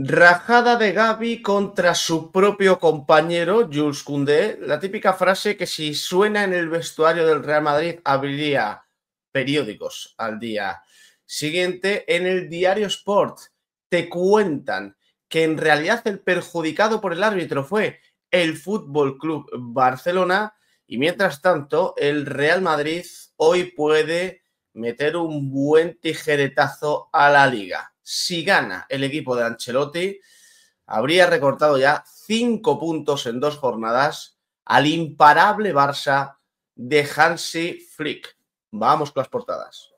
Rajada de Gaby contra su propio compañero Jules Koundé, la típica frase que si suena en el vestuario del Real Madrid abriría periódicos al día siguiente. En el diario Sport te cuentan que en realidad el perjudicado por el árbitro fue el Fútbol Club Barcelona y mientras tanto el Real Madrid hoy puede meter un buen tijeretazo a la liga si gana el equipo de Ancelotti, habría recortado ya cinco puntos en dos jornadas al imparable Barça de Hansi Flick. Vamos con las portadas.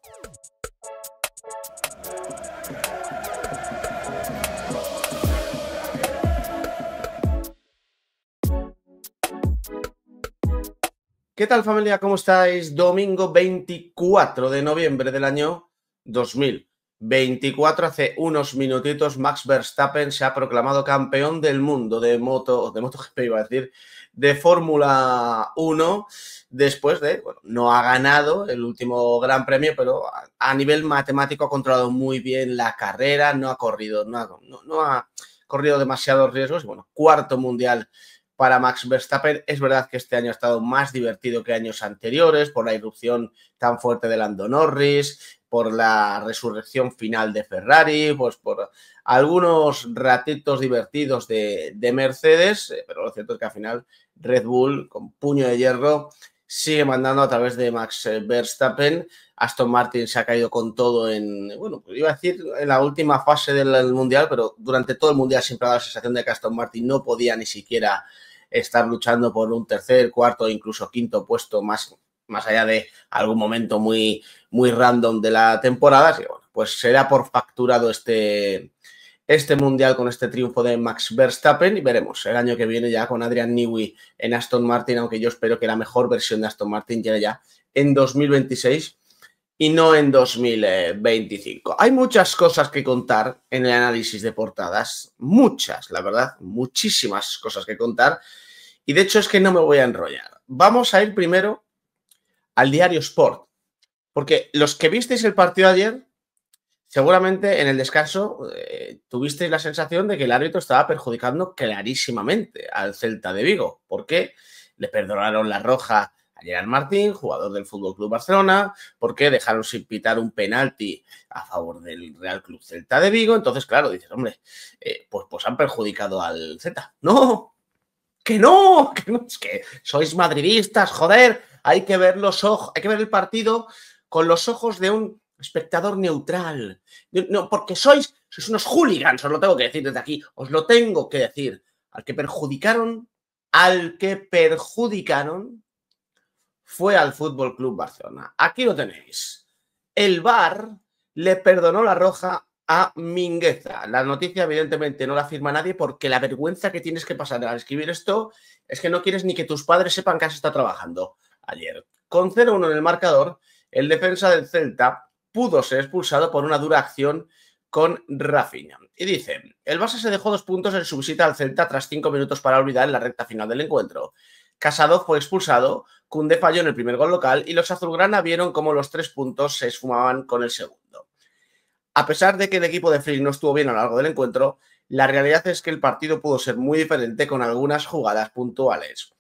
¿Qué tal familia? ¿Cómo estáis? Domingo 24 de noviembre del año 2000. 24, hace unos minutitos, Max Verstappen se ha proclamado campeón del mundo de moto, de MotoGP iba a decir, de Fórmula 1, después de, bueno, no ha ganado el último Gran Premio, pero a, nivel matemático ha controlado muy bien la carrera, no ha corrido, no ha, no ha corrido demasiados riesgos, y bueno, cuarto mundial para Max Verstappen. Es verdad que este año ha estado más divertido que años anteriores por la irrupción tan fuerte de Lando Norris, por la resurrección final de Ferrari, pues por algunos ratitos divertidos de, Mercedes, eh, pero lo cierto es que al final Red Bull con puño de hierro sigue mandando a través de Max Verstappen. Aston Martin se ha caído con todo en, bueno, pues iba a decir en la última fase del Mundial, pero durante todo el Mundial siempre ha dado la sensación de que Aston Martin no podía ni siquiera estar luchando por un tercer, cuarto e incluso quinto puesto más, más allá de algún momento muy, muy random de la temporada. pues será por facturado este, este mundial con este triunfo de Max Verstappen y veremos el año que viene ya con Adrian Newey en Aston Martin, aunque yo espero que la mejor versión de Aston Martin llegue ya en 2026 y no en 2025. Hay muchas cosas que contar en el análisis de portadas, muchas, la verdad, muchísimas cosas que contar. Y de hecho es que no me voy a enrollar. Vamos a ir primero al diario Sport, porque los que visteis el partido ayer, seguramente en el descanso eh, tuvisteis la sensación de que el árbitro estaba perjudicando clarísimamente al Celta de Vigo, porque le perdonaron la roja Martín, jugador del Fútbol Club Barcelona, porque dejaron sin pitar un penalti a favor del Real Club Celta de Vigo. Entonces, claro, dices, hombre, eh, pues, pues han perjudicado al Z ¡No! ¡Que no! ¡Que no! Es que sois madridistas, joder. Hay que ver los ojos, hay que ver el partido con los ojos de un espectador neutral. No, porque sois, sois unos hooligans, os lo tengo que decir desde aquí, os lo tengo que decir. Al que perjudicaron, al que perjudicaron, fue al Fútbol Club Barcelona. Aquí lo tenéis. El Bar le perdonó la roja a Mingueza. La noticia, evidentemente, no la firma nadie porque la vergüenza que tienes que pasar al escribir esto es que no quieres ni que tus padres sepan que has estado trabajando ayer. Con 0-1 en el marcador, el defensa del Celta pudo ser expulsado por una dura acción con Rafinha. Y dice, el Barça se dejó dos puntos en su visita al Celta tras cinco minutos para olvidar la recta final del encuentro. Casado fue expulsado, Cunde falló en el primer gol local y los azulgrana vieron cómo los tres puntos se esfumaban con el segundo. A pesar de que el equipo de Frick no estuvo bien a lo largo del encuentro, la realidad es que el partido pudo ser muy diferente con algunas jugadas puntuales.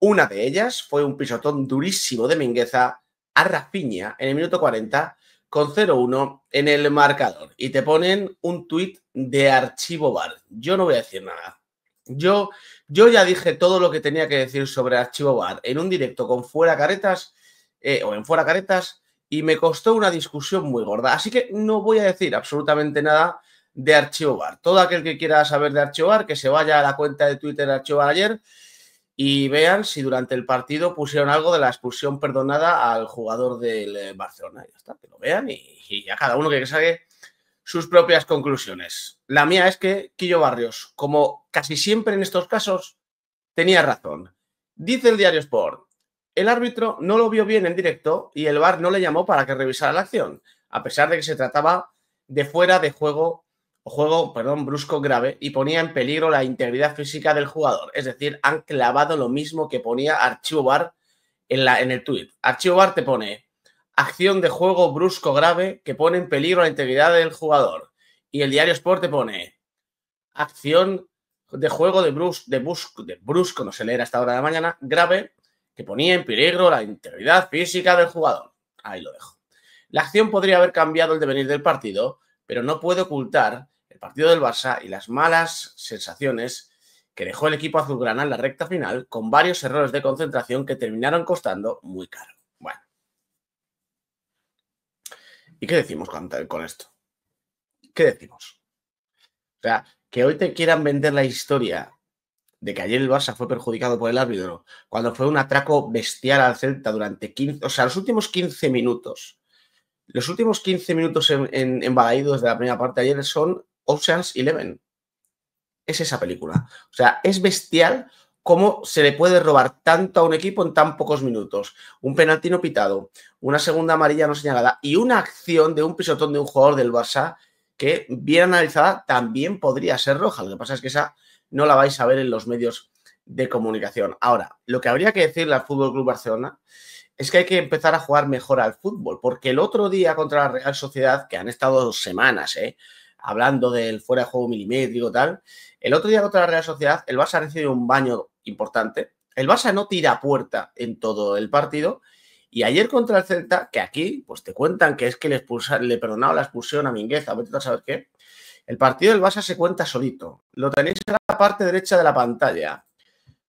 Una de ellas fue un pisotón durísimo de Mingueza a Rafiña en el minuto 40 con 0-1 en el marcador. Y te ponen un tuit de archivo bar. Yo no voy a decir nada. Yo yo ya dije todo lo que tenía que decir sobre Archivo Bar en un directo con Fuera Caretas eh, o en Fuera Caretas y me costó una discusión muy gorda. Así que no voy a decir absolutamente nada de Archivo Bar. Todo aquel que quiera saber de Archivo Bar, que se vaya a la cuenta de Twitter de Archivo Bar ayer y vean si durante el partido pusieron algo de la expulsión perdonada al jugador del eh, Barcelona. Ya está, que lo vean y, ya a cada uno que saque sus propias conclusiones. La mía es que Quillo Barrios, como casi siempre en estos casos, tenía razón. Dice el diario Sport, el árbitro no lo vio bien en directo y el VAR no le llamó para que revisara la acción, a pesar de que se trataba de fuera de juego o juego, perdón, brusco grave y ponía en peligro la integridad física del jugador. Es decir, han clavado lo mismo que ponía Archivo VAR en, la, en el tuit. Archivo VAR te pone, acción de juego brusco grave que pone en peligro la integridad del jugador. Y el diario Sport pone acción de juego de, brus, de, de brusco, no se leer a esta hora de la mañana, grave, que ponía en peligro la integridad física del jugador. Ahí lo dejo. La acción podría haber cambiado el devenir del partido, pero no puede ocultar el partido del Barça y las malas sensaciones que dejó el equipo azulgrana en la recta final, con varios errores de concentración que terminaron costando muy caro. ¿Y qué decimos con, esto? ¿Qué decimos? O sea, que hoy te quieran vender la historia de que ayer el Barça fue perjudicado por el árbitro, cuando fue un atraco bestial al Celta durante 15, o sea, los últimos 15 minutos. Los últimos 15 minutos en, en, la primera parte de ayer son Ocean's 11. Es esa película. O sea, es bestial cómo se le puede robar tanto a un equipo en tan pocos minutos. Un penalti no pitado, una segunda amarilla no señalada y una acción de un pisotón de un jugador del Barça que, bien analizada, también podría ser roja. Lo que pasa es que esa no la vais a ver en los medios de comunicación. Ahora, lo que habría que decirle al Fútbol Club Barcelona es que hay que empezar a jugar mejor al fútbol, porque el otro día contra la Real Sociedad, que han estado dos semanas, eh, hablando del fuera de juego milimétrico y tal, el otro día contra la Real Sociedad, el Barça recibe un baño importante. El Barça no tira puerta en todo el partido. Y ayer contra el Celta, que aquí pues te cuentan que es que le, perdonaba le la expulsión a Mingueza, vete a sabes qué. El partido del Barça se cuenta solito. Lo tenéis en la parte derecha de la pantalla.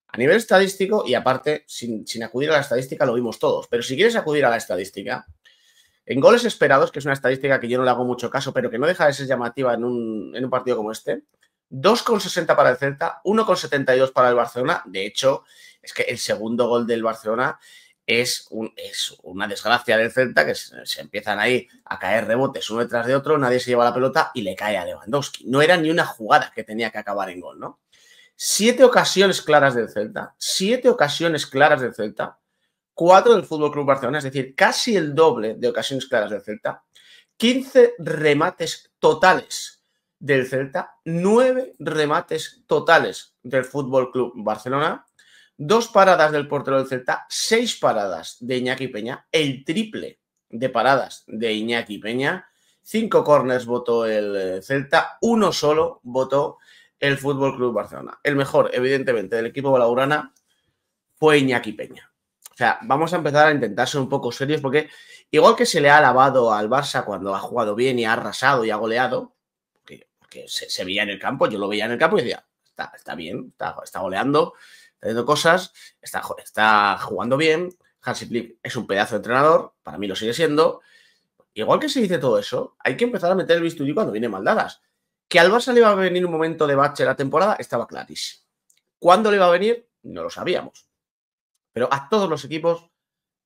A nivel estadístico, y aparte, sin, acudir a la estadística, lo vimos todos. Pero si quieres acudir a la estadística, en goles esperados, que es una estadística que yo no le hago mucho caso, pero que no deja de ser llamativa en un, en un partido como este, 2,60 para el Celta, 1,72 para el Barcelona. De hecho, es que el segundo gol del Barcelona es, una desgracia del Celta, que se, empiezan ahí a caer rebotes uno detrás de otro, nadie se lleva la pelota y le cae a Lewandowski. No era ni una jugada que tenía que acabar en gol, ¿no? Siete ocasiones claras del Celta, siete ocasiones claras del Celta, cuatro del FC Club Barcelona, es decir, casi el doble de ocasiones claras del Celta, 15 remates totales del Celta, nueve remates totales del Fútbol Club Barcelona, dos paradas del portero del Celta, seis paradas de Iñaki Peña, el triple de paradas de Iñaki Peña, cinco corners votó el eh, Celta, uno solo votó el Fútbol Club Barcelona. El mejor, evidentemente, del equipo balaurana fue Iñaki Peña. O sea, vamos a empezar a intentarse un poco serios porque igual que se le ha alabado al Barça cuando ha jugado bien y ha arrasado y ha goleado, que se, veía en el campo, yo lo veía en el campo y decía, está, bien, está, goleando, está haciendo cosas, está, está jugando bien, Hansi Flick es un pedazo de entrenador, para mí lo sigue siendo. Igual que se dice todo eso, hay que empezar a meter el bisturí cuando viene maldadas. Que al Barça le iba a venir un momento de bache la temporada estaba clarísimo. ¿Cuándo le iba a venir? No lo sabíamos. Pero a todos los equipos,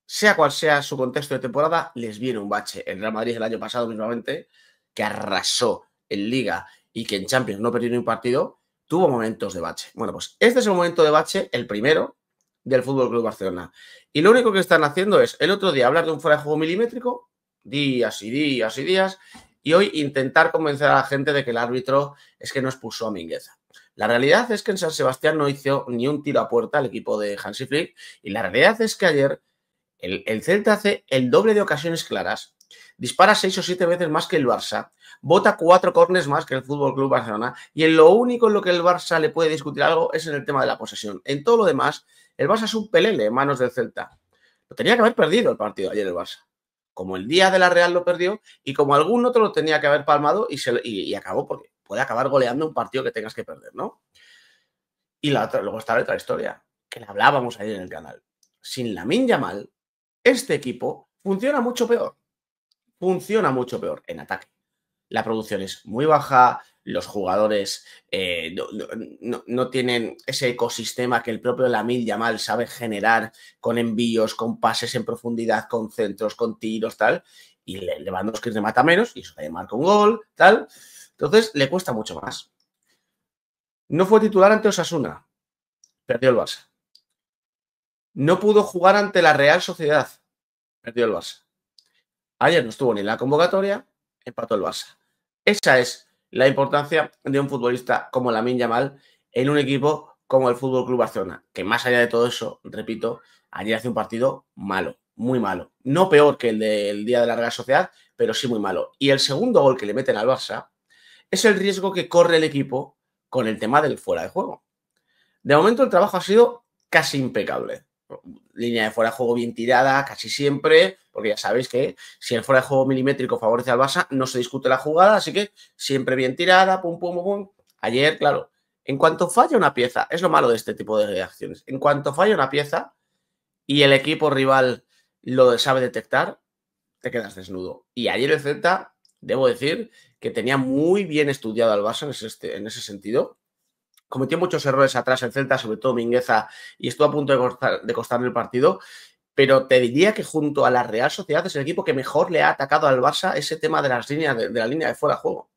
sea cual sea su contexto de temporada, les viene un bache. El Real Madrid el año pasado mismamente, que arrasó en Liga y que en Champions no perdió ni un partido, tuvo momentos de bache. Bueno, pues este es el momento de bache, el primero del Fútbol Club Barcelona. Y lo único que están haciendo es el otro día hablar de un fuera de juego milimétrico, días y días y días, y hoy intentar convencer a la gente de que el árbitro es que no expulsó a Mingueza. La realidad es que en San Sebastián no hizo ni un tiro a puerta al equipo de Hansi Flick, y la realidad es que ayer el, el Celta hace el doble de ocasiones claras, dispara seis o siete veces más que el Barça, bota cuatro cornes más que el Fútbol Club Barcelona. Y en lo único en lo que el Barça le puede discutir algo es en el tema de la posesión. En todo lo demás, el Barça es un pelele en manos del Celta. Lo tenía que haber perdido el partido ayer el Barça. Como el día de la Real lo perdió y como algún otro lo tenía que haber palmado y, se, acabó porque puede acabar goleando un partido que tengas que perder, ¿no? Y la otra, luego está la otra historia, que la hablábamos ayer en el canal. Sin la Minya mal, este equipo funciona mucho peor. Funciona mucho peor en ataque la producción es muy baja, los jugadores eh, no, tienen ese ecosistema que el propio Lamil Yamal sabe generar con envíos, con pases en profundidad, con centros, con tiros, tal. Y Lewandowski le mata menos y eso le marca un gol, tal. Entonces le cuesta mucho más. No fue titular ante Osasuna. Perdió el Barça. No pudo jugar ante la Real Sociedad. Perdió el Barça. Ayer no estuvo ni en la convocatoria empató el Barça. Esa es la importancia de un futbolista como Lamin Yamal en un equipo como el Fútbol Club Barcelona, que más allá de todo eso, repito, ayer hace un partido malo, muy malo. No peor que el del día de la Real Sociedad, pero sí muy malo. Y el segundo gol que le meten al Barça es el riesgo que corre el equipo con el tema del fuera de juego. De momento el trabajo ha sido casi impecable línea de fuera de juego bien tirada casi siempre, porque ya sabéis que si el fuera de juego milimétrico favorece al Barça, no se discute la jugada, así que siempre bien tirada, pum, pum, pum, pum. Ayer, claro, en cuanto falla una pieza, es lo malo de este tipo de acciones, en cuanto falla una pieza y el equipo rival lo sabe detectar, te quedas desnudo. Y ayer el Celta, debo decir, que tenía muy bien estudiado al Barça en en ese sentido, cometió muchos errores atrás el Celta, sobre todo Mingueza, y estuvo a punto de, costar, costarle el partido. Pero te diría que junto a la Real Sociedad es el equipo que mejor le ha atacado al Barça ese tema de las líneas de, la línea de fuera de juego.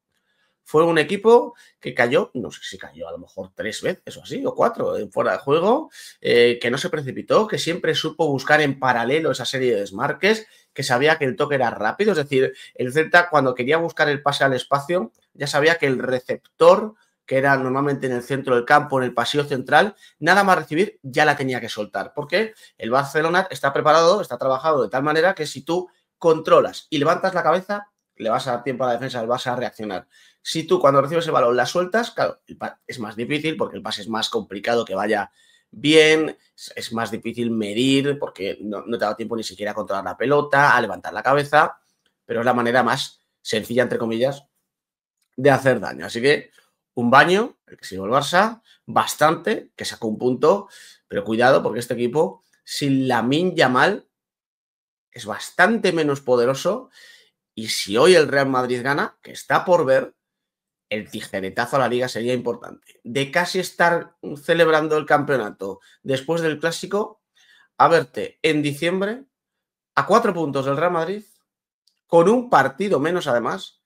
Fue un equipo que cayó, no sé si cayó a lo mejor tres veces o así, o cuatro, en fuera de juego, eh, que no se precipitó, que siempre supo buscar en paralelo esa serie de desmarques, que sabía que el toque era rápido. Es decir, el Celta cuando quería buscar el pase al espacio, ya sabía que el receptor que era normalmente en el centro del campo, en el pasillo central, nada más recibir ya la tenía que soltar, porque el Barcelona está preparado, está trabajado de tal manera que si tú controlas y levantas la cabeza, le vas a dar tiempo a la defensa, le vas a reaccionar. Si tú cuando recibes el balón la sueltas, claro, es más difícil porque el pase es más complicado que vaya bien, es más difícil medir porque no, no te da tiempo ni siquiera a controlar la pelota, a levantar la cabeza, pero es la manera más sencilla, entre comillas, de hacer daño. Así que un baño, el que se el Barça, bastante, que sacó un punto, pero cuidado porque este equipo, sin la ya mal, es bastante menos poderoso. Y si hoy el Real Madrid gana, que está por ver, el tijeretazo a la liga sería importante. De casi estar celebrando el campeonato después del clásico, a verte en diciembre a cuatro puntos del Real Madrid, con un partido menos además,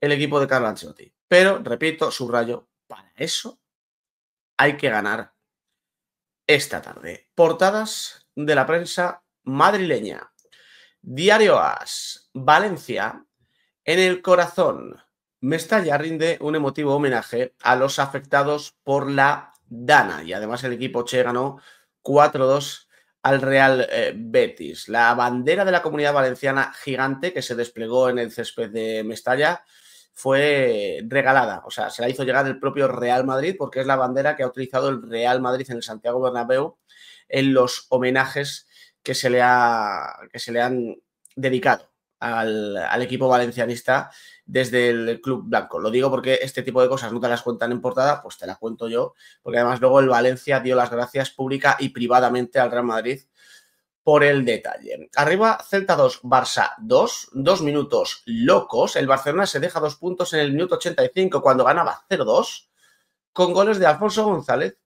el equipo de Carlo Ancelotti. Pero, repito, subrayo, para eso hay que ganar esta tarde. Portadas de la prensa madrileña. Diario As, Valencia, en el corazón. Mestalla rinde un emotivo homenaje a los afectados por la Dana y además el equipo Che ganó 4-2 al Real eh, Betis. La bandera de la comunidad valenciana gigante que se desplegó en el césped de Mestalla fue regalada, o sea, se la hizo llegar el propio Real Madrid porque es la bandera que ha utilizado el Real Madrid en el Santiago Bernabéu en los homenajes que se le, ha, que se le han dedicado al, al, equipo valencianista desde el Club Blanco. Lo digo porque este tipo de cosas no te las cuentan en portada, pues te las cuento yo, porque además luego el Valencia dio las gracias pública y privadamente al Real Madrid por el detalle. Arriba Celta 2, Barça 2, dos minutos locos. El Barcelona se deja dos puntos en el minuto 85 cuando ganaba 0-2 con goles de Alfonso González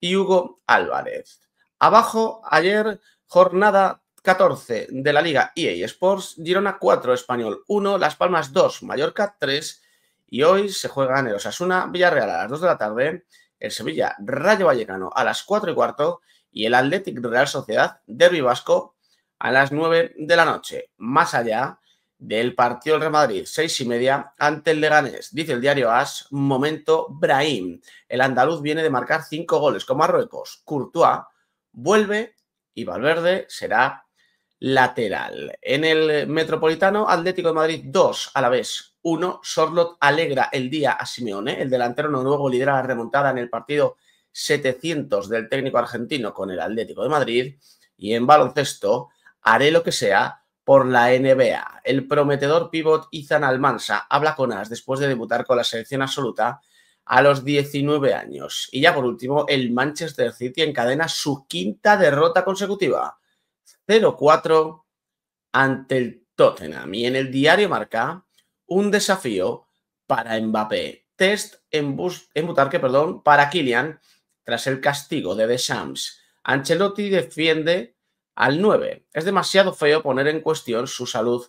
y Hugo Álvarez. Abajo ayer jornada 14 de la Liga EA Sports, Girona 4, Español 1, Las Palmas 2, Mallorca 3 y hoy se en el Osasuna Villarreal a las 2 de la tarde, el Sevilla Rayo Vallecano a las 4 y cuarto y el Athletic Real Sociedad de Vasco a las 9 de la noche. Más allá del partido del Real Madrid, seis y media ante el Leganés. Dice el diario AS, momento Brahim. El andaluz viene de marcar 5 goles con Marruecos. Courtois vuelve y Valverde será lateral. En el Metropolitano, Atlético de Madrid 2 a la vez uno Sorlot alegra el día a Simeone. El delantero noruego lidera la remontada en el partido 700 del técnico argentino con el Atlético de Madrid y en baloncesto haré lo que sea por la NBA. El prometedor pivot Izan Almansa habla con As después de debutar con la selección absoluta a los 19 años. Y ya por último, el Manchester City encadena su quinta derrota consecutiva, 0-4 ante el Tottenham. Y en el diario marca un desafío para Mbappé. Test en, bus Butarque, perdón, para Kylian tras el castigo de Deschamps. Ancelotti defiende al 9. Es demasiado feo poner en cuestión su salud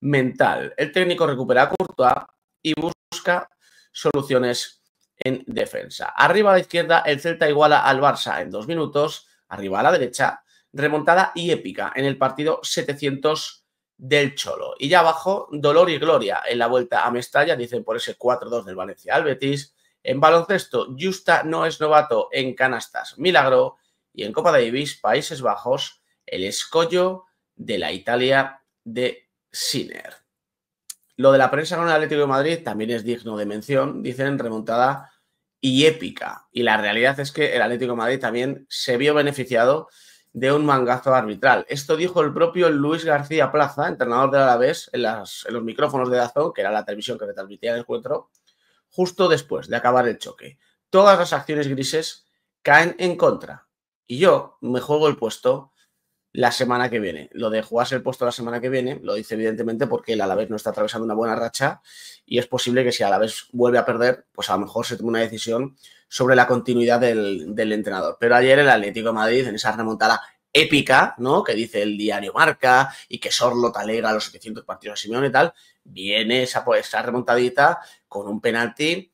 mental. El técnico recupera a Courtois y busca soluciones en defensa. Arriba a la izquierda, el Celta iguala al Barça en dos minutos. Arriba a la derecha, remontada y épica en el partido 700 del Cholo. Y ya abajo, dolor y gloria en la vuelta a Mestalla, dicen por ese 4-2 del Valencia al en baloncesto, Justa no es novato en canastas, milagro. Y en Copa Davis, Países Bajos, el escollo de la Italia de Sinner. Lo de la prensa con el Atlético de Madrid también es digno de mención, dicen remontada y épica. Y la realidad es que el Atlético de Madrid también se vio beneficiado de un mangazo arbitral. Esto dijo el propio Luis García Plaza, entrenador del Alavés, en, en los micrófonos de Dazón, que era la televisión que retransmitía el encuentro, justo después de acabar el choque, todas las acciones grises caen en contra. Y yo me juego el puesto la semana que viene. Lo de jugarse el puesto la semana que viene lo dice evidentemente porque el Alavés no está atravesando una buena racha y es posible que si Alavés vuelve a perder, pues a lo mejor se tome una decisión sobre la continuidad del, entrenador. Pero ayer el Atlético de Madrid, en esa remontada épica, ¿no? Que dice el diario Marca y que Sorlo alegra los 700 partidos de Simeone y tal, viene pues, esa, remontadita con un penalti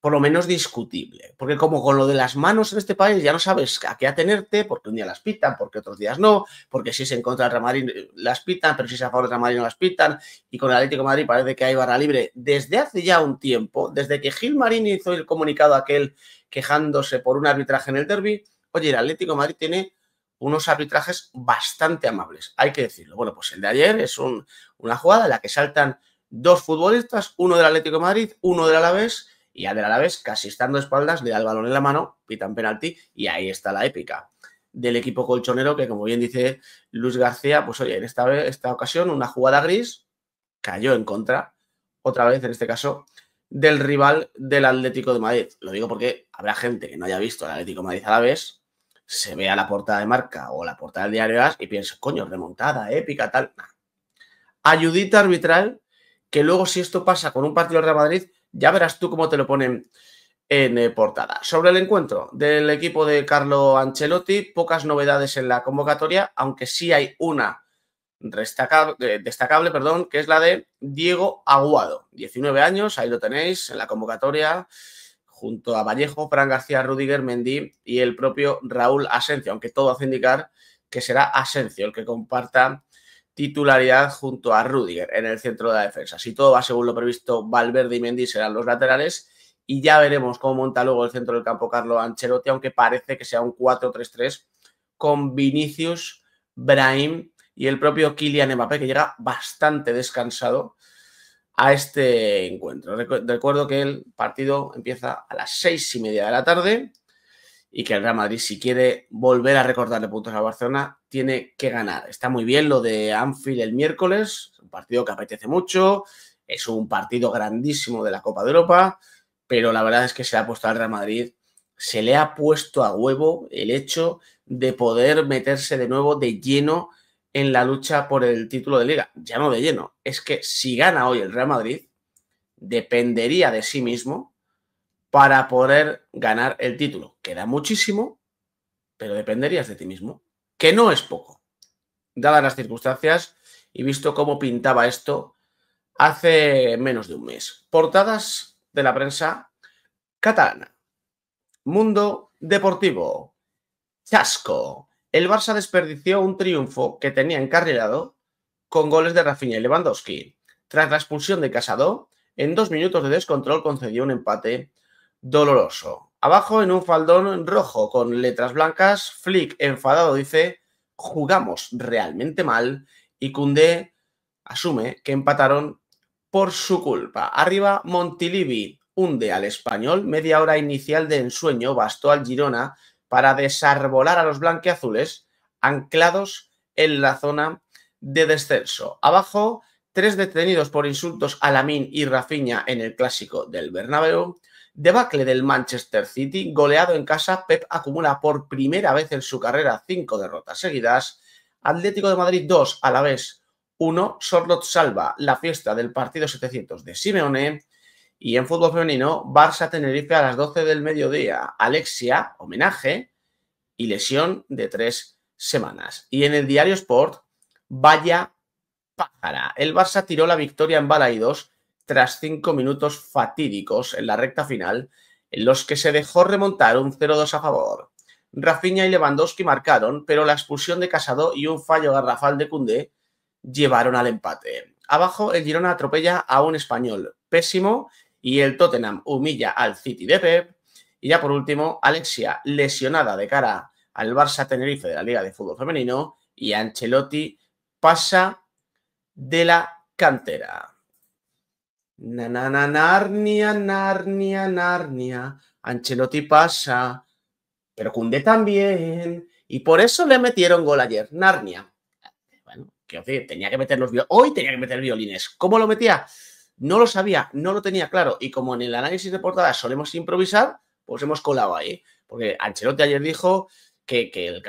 por lo menos discutible. Porque como con lo de las manos en este país ya no sabes a qué atenerte, porque un día las pitan, porque otros días no, porque si es en contra del Real Madrid eh, las pitan, pero si es a favor del Real Madrid no las pitan. Y con el Atlético de Madrid parece que hay barra libre desde hace ya un tiempo, desde que Gil Marín hizo el comunicado aquel quejándose por un arbitraje en el derby. Oye, el Atlético de Madrid tiene unos arbitrajes bastante amables, hay que decirlo. Bueno, pues el de ayer es un, una jugada en la que saltan dos futbolistas, uno del Atlético de Madrid, uno del Alavés, y al del Alavés, casi estando a espaldas, le da el balón en la mano, pitan penalti, y ahí está la épica del equipo colchonero, que como bien dice Luis García, pues oye, en esta, esta ocasión una jugada gris cayó en contra, otra vez en este caso, del rival del Atlético de Madrid. Lo digo porque habrá gente que no haya visto el Atlético Madrid a la vez, se vea la portada de marca o la portada del diario As y piensa, coño, remontada, épica, tal. Ayudita arbitral que luego si esto pasa con un partido de Real Madrid, ya verás tú cómo te lo ponen en eh, portada. Sobre el encuentro del equipo de Carlo Ancelotti, pocas novedades en la convocatoria, aunque sí hay una eh, destacable, perdón, que es la de Diego Aguado, 19 años, ahí lo tenéis en la convocatoria junto a Vallejo, Fran García, Rudiger, Mendy y el propio Raúl Asencio, aunque todo hace indicar que será Asencio el que comparta titularidad junto a Rudiger en el centro de la defensa. Si todo va según lo previsto, Valverde y Mendy serán los laterales y ya veremos cómo monta luego el centro del campo Carlo Ancelotti, aunque parece que sea un 4-3-3 con Vinicius, Brahim y el propio Kylian Mbappé, que llega bastante descansado a este encuentro. Recuerdo que el partido empieza a las seis y media de la tarde y que el Real Madrid, si quiere volver a recordarle puntos a Barcelona, tiene que ganar. Está muy bien lo de Anfield el miércoles, un partido que apetece mucho, es un partido grandísimo de la Copa de Europa, pero la verdad es que se ha puesto al Real Madrid, se le ha puesto a huevo el hecho de poder meterse de nuevo de lleno en la lucha por el título de liga. Ya no de lleno, es que si gana hoy el Real Madrid, dependería de sí mismo para poder ganar el título. Queda muchísimo, pero dependerías de ti mismo que no es poco, dadas las circunstancias y visto cómo pintaba esto hace menos de un mes. Portadas de la prensa catalana. Mundo Deportivo. Chasco. El Barça desperdició un triunfo que tenía encarrilado con goles de Rafinha y Lewandowski. Tras la expulsión de Casado, en dos minutos de descontrol concedió un empate doloroso. Abajo en un faldón rojo con letras blancas, Flick enfadado dice, jugamos realmente mal y Kunde asume que empataron por su culpa. Arriba Montilivi hunde al español, media hora inicial de ensueño bastó al Girona para desarbolar a los blanqueazules anclados en la zona de descenso. Abajo, tres detenidos por insultos a Lamín y Rafiña en el clásico del Bernabéu. Debacle del Manchester City, goleado en casa, Pep acumula por primera vez en su carrera cinco derrotas seguidas. Atlético de Madrid 2, a la vez 1, Sorlot salva la fiesta del partido 700 de Simeone. Y en fútbol femenino, Barça Tenerife a las 12 del mediodía. Alexia, homenaje y lesión de tres semanas. Y en el diario Sport, vaya pájara. El Barça tiró la victoria en Balaidos tras cinco minutos fatídicos en la recta final, en los que se dejó remontar un 0-2 a favor. Rafinha y Lewandowski marcaron, pero la expulsión de Casado y un fallo garrafal de Cundé llevaron al empate. Abajo, el Girona atropella a un español pésimo y el Tottenham humilla al City de Pep. Y ya por último, Alexia, lesionada de cara al Barça Tenerife de la Liga de Fútbol Femenino, y Ancelotti pasa de la cantera. Na, Narnia, Narnia, Narnia. Ancelotti pasa, pero Cunde también. Y por eso le metieron gol ayer. Narnia. Bueno, quiero decir, tenía que meter los violines. Hoy tenía que meter violines. ¿Cómo lo metía? No lo sabía, no lo tenía claro. Y como en el análisis de portada solemos improvisar, pues hemos colado ahí. Porque Ancelotti ayer dijo que, que la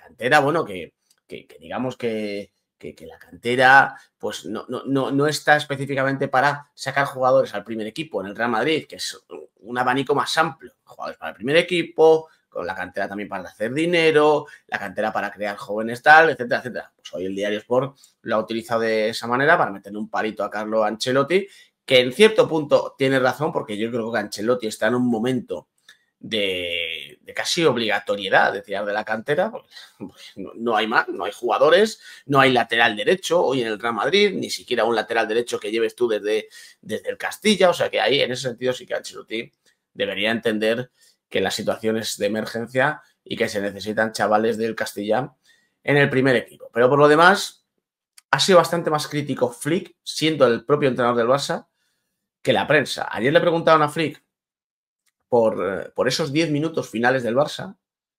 cantera, bueno, que, que digamos que, que, la cantera pues no, no, está específicamente para sacar jugadores al primer equipo en el Real Madrid, que es un abanico más amplio. Jugadores para el primer equipo, con la cantera también para hacer dinero, la cantera para crear jóvenes tal, etcétera, etcétera. Pues hoy el diario Sport lo ha utilizado de esa manera para meterle un palito a Carlo Ancelotti, que en cierto punto tiene razón, porque yo creo que Ancelotti está en un momento de, casi obligatoriedad de tirar de la cantera, no, hay más, no hay jugadores, no hay lateral derecho hoy en el Real Madrid, ni siquiera un lateral derecho que lleves tú desde, desde el Castilla, o sea que ahí en ese sentido sí que Ancelotti debería entender que la situación es de emergencia y que se necesitan chavales del Castilla en el primer equipo. Pero por lo demás, ha sido bastante más crítico Flick, siendo el propio entrenador del Barça, que la prensa. Ayer le preguntaron a Flick eh, por, esos 10 minutos finales del Barça,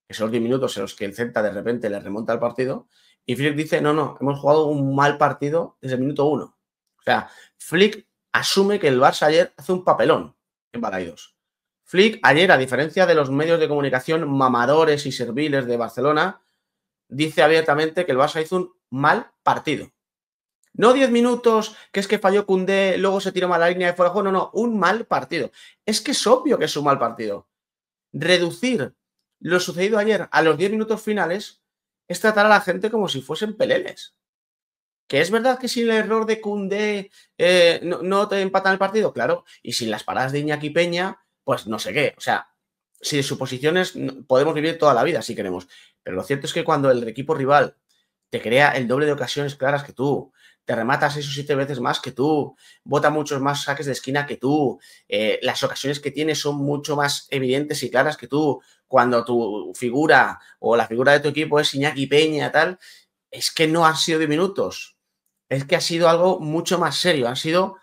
esos 10 minutos en los que el Celta de repente le remonta el partido, y Flick dice, no, no, hemos jugado un mal partido desde el minuto 1. O sea, Flick asume que el Barça ayer hace un papelón en Balaidos. Flick ayer, a diferencia de los medios de comunicación mamadores y serviles de Barcelona, dice abiertamente que el Barça hizo un mal partido. No 10 minutos, que es que falló Cundé, luego se tiró mal la línea de fuera de juego. No, no, un mal partido. Es que es obvio que es un mal partido. Reducir lo sucedido ayer a los 10 minutos finales es tratar a la gente como si fuesen peleles. Que es verdad que sin el error de Cundé eh, no, te empatan el partido, claro. Y sin las paradas de Iñaki Peña, pues no sé qué. O sea, si de suposiciones podemos vivir toda la vida si queremos. Pero lo cierto es que cuando el equipo rival te crea el doble de ocasiones claras que tú, te rematas seis o siete veces más que tú, bota muchos más saques de esquina que tú, eh, las ocasiones que tienes son mucho más evidentes y claras que tú. Cuando tu figura o la figura de tu equipo es Iñaki Peña, tal, es que no han sido de minutos, es que ha sido algo mucho más serio, han sido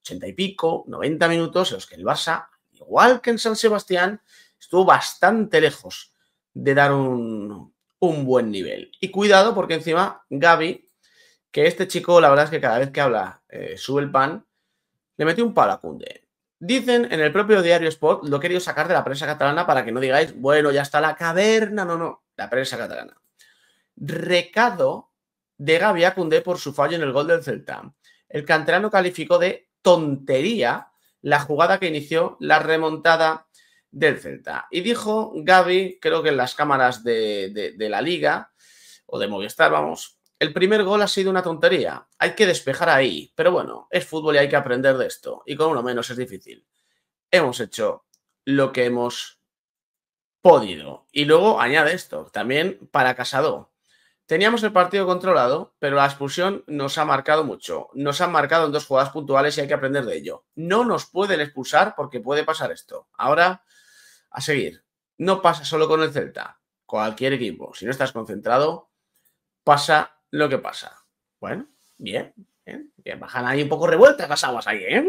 ochenta y pico, 90 minutos en los que el Barça, igual que en San Sebastián, estuvo bastante lejos de dar un, un buen nivel. Y cuidado porque encima Gaby que este chico, la verdad es que cada vez que habla, eh, sube el pan, le metió un palo a Cunde. Dicen en el propio diario Sport, lo quería querido sacar de la prensa catalana para que no digáis, bueno, ya está la caverna, no, no, la prensa catalana. Recado de Gaby a Cundé por su fallo en el gol del Celta. El canterano calificó de tontería la jugada que inició la remontada del Celta. Y dijo Gaby, creo que en las cámaras de, de la liga, o de Movistar, vamos, el primer gol ha sido una tontería. Hay que despejar ahí. Pero bueno, es fútbol y hay que aprender de esto. Y con uno menos es difícil. Hemos hecho lo que hemos podido. Y luego añade esto, también para Casado. Teníamos el partido controlado, pero la expulsión nos ha marcado mucho. Nos han marcado en dos jugadas puntuales y hay que aprender de ello. No nos pueden expulsar porque puede pasar esto. Ahora, a seguir. No pasa solo con el Celta, cualquier equipo. Si no estás concentrado, pasa lo que pasa. Bueno, bien, bien, bien. Bajan ahí un poco revueltas las aguas ahí, ¿eh?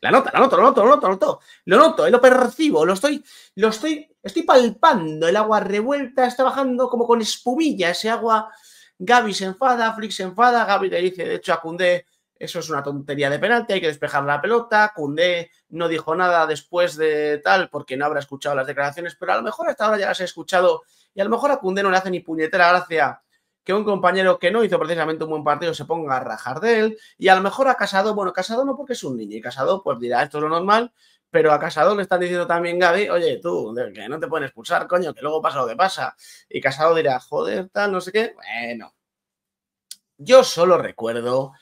La nota, la nota, la noto, lo noto, lo noto. Lo noto, lo percibo, lo estoy, lo estoy, estoy palpando. El agua revuelta está bajando como con espumilla ese agua. Gaby se enfada, Flick se enfada, Gaby le dice, de hecho, a Cundé, eso es una tontería de penalti, hay que despejar la pelota. Cundé no dijo nada después de tal porque no habrá escuchado las declaraciones, pero a lo mejor hasta ahora ya las he escuchado y a lo mejor a Cundé no le hace ni puñetera gracia que un compañero que no hizo precisamente un buen partido se ponga a rajar de él y a lo mejor a Casado, bueno, Casado no porque es un niño y Casado pues dirá esto es lo normal, pero a Casado le están diciendo también Gaby, oye tú, que no te pueden expulsar, coño, que luego pasa lo que pasa. Y Casado dirá, joder, tal, no sé qué. Bueno, yo solo recuerdo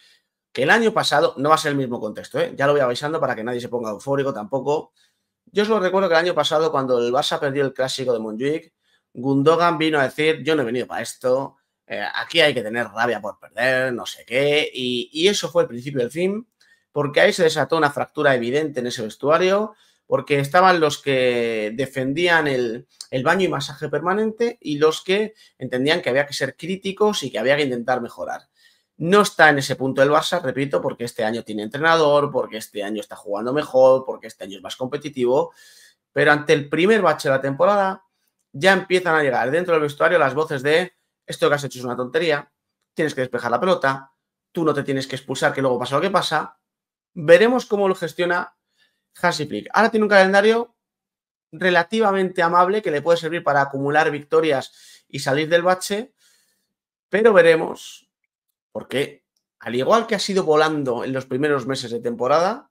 que el año pasado, no va a ser el mismo contexto, ¿eh? ya lo voy avisando para que nadie se ponga eufórico tampoco. Yo solo recuerdo que el año pasado, cuando el Barça perdió el clásico de monjuic Gundogan vino a decir, yo no he venido para esto, eh, aquí hay que tener rabia por perder, no sé qué, y, eso fue el principio del fin, porque ahí se desató una fractura evidente en ese vestuario, porque estaban los que defendían el, el, baño y masaje permanente y los que entendían que había que ser críticos y que había que intentar mejorar. No está en ese punto el Barça, repito, porque este año tiene entrenador, porque este año está jugando mejor, porque este año es más competitivo, pero ante el primer bache de la temporada ya empiezan a llegar dentro del vestuario las voces de esto que has hecho es una tontería, tienes que despejar la pelota, tú no te tienes que expulsar, que luego pasa lo que pasa. Veremos cómo lo gestiona Hansi Flick. Ahora tiene un calendario relativamente amable que le puede servir para acumular victorias y salir del bache, pero veremos, porque al igual que ha ido volando en los primeros meses de temporada,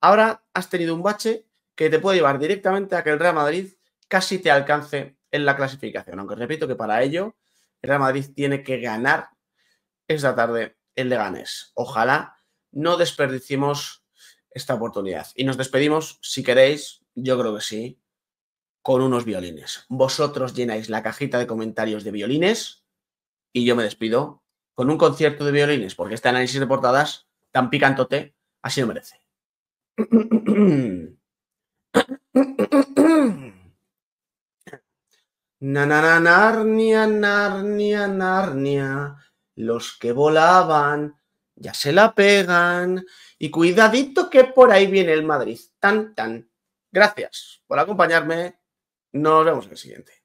ahora has tenido un bache que te puede llevar directamente a que el Real Madrid casi te alcance en la clasificación, aunque repito que para ello Real Madrid tiene que ganar esta tarde el de Ganes Ojalá no desperdiciemos esta oportunidad. Y nos despedimos, si queréis, yo creo que sí, con unos violines. Vosotros llenáis la cajita de comentarios de violines y yo me despido con un concierto de violines, porque este análisis de portadas tan picantote así lo merece. Na, Narnia, Narnia, Narnia. Los que volaban ya se la pegan. Y cuidadito que por ahí viene el Madrid. Tan, tan. Gracias por acompañarme. Nos vemos en el siguiente.